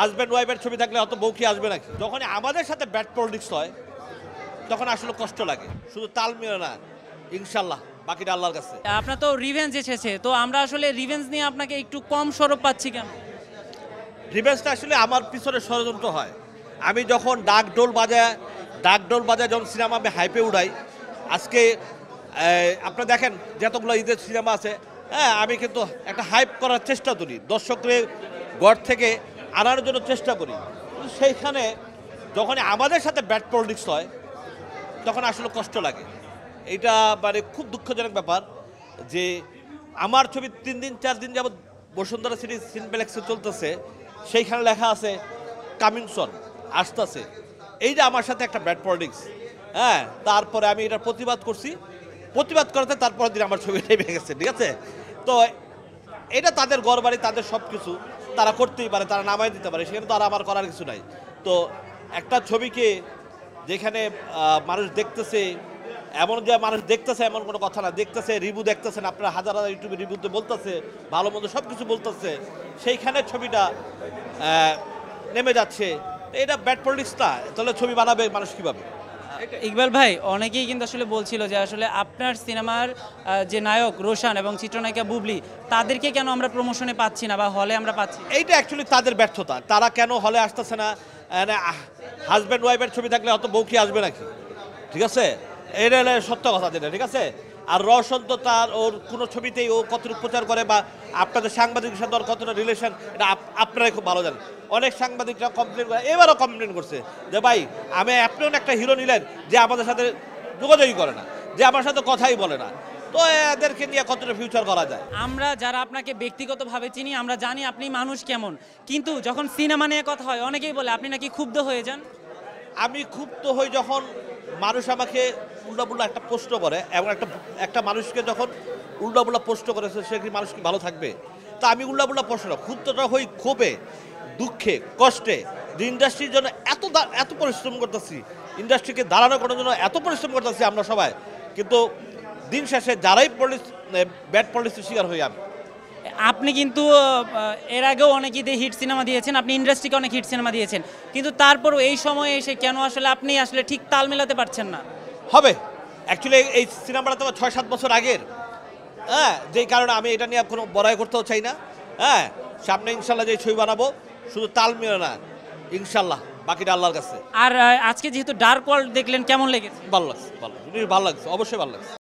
husband ওয়াইফের ছবি থাকলে অত বউ আসবে নাকি যখন আমাদের সাথে ব্যাট পলিটিক্স হয় তখন আসলে কষ্ট লাগে শুধু তাল মিলে না ইনশাল্লাহ বাকিটা আল্লাহর কাছে আপনার তো রিভেঞ্জ এসেছে তো আমরা আসলে রিভেঞ্জ নিয়ে আপনাকে একটু কম স্বরূপ পাচ্ছি কেন রিভেঞ্জটা আসলে আমার পিছনে ষড়যন্ত্র হয় আমি যখন ডাক ডোল বাজায় ডাক ডোল বাজায় যখন সিনেমা আমি হাইপে উড়াই আজকে আপনি দেখেন যতগুলো ঈদের সিনেমা আছে হ্যাঁ আমি কিন্তু একটা হাইপ করার চেষ্টা করি দর্শকের গড় থেকে আনার জন্য চেষ্টা করি সেইখানে যখন আমাদের সাথে ব্যাট পলিটিক্স হয় তখন আসলে কষ্ট লাগে এটা মানে খুব দুঃখজনক ব্যাপার যে আমার ছবি তিন দিন চার দিন যাবৎ বসুন্ধরা সিটি সিনপ্লেক্সে চলতেছে সেইখানে লেখা আছে কামিংসন আসতেছে এই যে আমার সাথে একটা ব্যাড পলিটিক্স হ্যাঁ তারপরে আমি এটা প্রতিবাদ করছি প্রতিবাদ করাতে তারপরের দিন আমার ছবি নেমে গেছে ঠিক আছে তো এটা তাদের গড় তাদের সব কিছু তারা করতেই পারে তারা নামাই দিতে পারে সেখানে তো আর আমার করার কিছু নাই তো একটা ছবিকে যেখানে মানুষ দেখতেছে এমন যে মানুষ দেখতেছে এমন কোনো কথা না দেখতেছে রিভিউ দেখতেছেন আপনারা হাজার হাজার ইউটিউবে রিভিউতে বলতেছে ভালো মন্দ সব কিছু বলতেছে সেইখানে ছবিটা নেমে যাচ্ছে এটা ব্যাড পলিটিক্স না তাহলে ছবি বানাবে মানুষ কীভাবে ইকবাল ভাই অনেকেই কিন্তু আসলে বলছিল যে আসলে আপনার সিনেমার যে নায়ক রোশান এবং চিত্রনায়িকা বুবলি তাদেরকে কেন আমরা প্রমোশনে পাচ্ছি না বা হলে আমরা পাচ্ছি এইটা অ্যাকচুয়ালি তাদের ব্যর্থতা তারা কেন হলে আসতেছে না হাজব্যান্ড ওয়াইফের ছবি থাকলে অত বউ আসবে নাকি ঠিক আছে এটা সত্য কথা যেটা ঠিক আছে আর রওশন তো তার ওর কোনো ছবিতেই ও কতটুকু প্রচার করে বা আপনাদের সাংবাদিকের সাথে ওর কতটা রিলেশন এটা আপনারাই খুব ভালো জানেন অনেক সাংবাদিকরা কমপ্লেন করে এবারও কমপ্লেন করছে যে ভাই আমি আপনি একটা হিরো নিলেন যে আমাদের সাথে যোগাযোগই করে না যে আমার সাথে কথাই বলে না তো এদেরকে নিয়ে কতটা ফিউচার করা যায় আমরা যারা আপনাকে ব্যক্তিগতভাবে চিনি আমরা জানি আপনি মানুষ কেমন কিন্তু যখন সিনেমা নিয়ে কথা হয় অনেকেই বলে আপনি নাকি ক্ষুব্ধ হয়ে যান আমি ক্ষুব্ধ হই যখন মানুষ আমাকে উল্টাপুল্টা একটা প্রশ্ন করে এবং একটা একটা মানুষকে যখন উল্টাপুল্টা প্রশ্ন করে সে কি মানুষ কি ভালো থাকবে তা আমি উল্টাপুল্টা প্রশ্ন ক্ষুদ্রটা হই ক্ষোভে দুঃখে কষ্টে যে ইন্ডাস্ট্রির জন্য এত এত পরিশ্রম করতেছি ইন্ডাস্ট্রিকে দাঁড়ানো করার জন্য এত পরিশ্রম করতেছি আমরা সবাই কিন্তু দিন শেষে যারাই পলিস ব্যাড পলিসির শিকার হই আমি আপনি কিন্তু এর আগেও অনেক ঈদে হিট সিনেমা দিয়েছেন আপনি ইন্ডাস্ট্রিকে অনেক হিট সিনেমা দিয়েছেন কিন্তু তারপরও এই সময়ে এসে কেন আসলে আপনি আসলে ঠিক তাল মেলাতে পারছেন না হবে অ্যাকচুয়ালি এই সিনেমাটা তোমার ছয় সাত বছর আগের হ্যাঁ যেই কারণে আমি এটা নিয়ে কোনো বড়াই করতেও চাই না হ্যাঁ সামনে ইনশাল্লাহ যে ছবি বানাবো শুধু তাল মিলে না ইনশাল্লাহ বাকিটা আল্লাহর কাছে আর আজকে যেহেতু ডার্ক ওয়ার্ল্ড দেখলেন কেমন লেগেছে ভালো লাগছে ভালো লাগছে ভালো লাগছে অবশ্যই ভালো লাগছে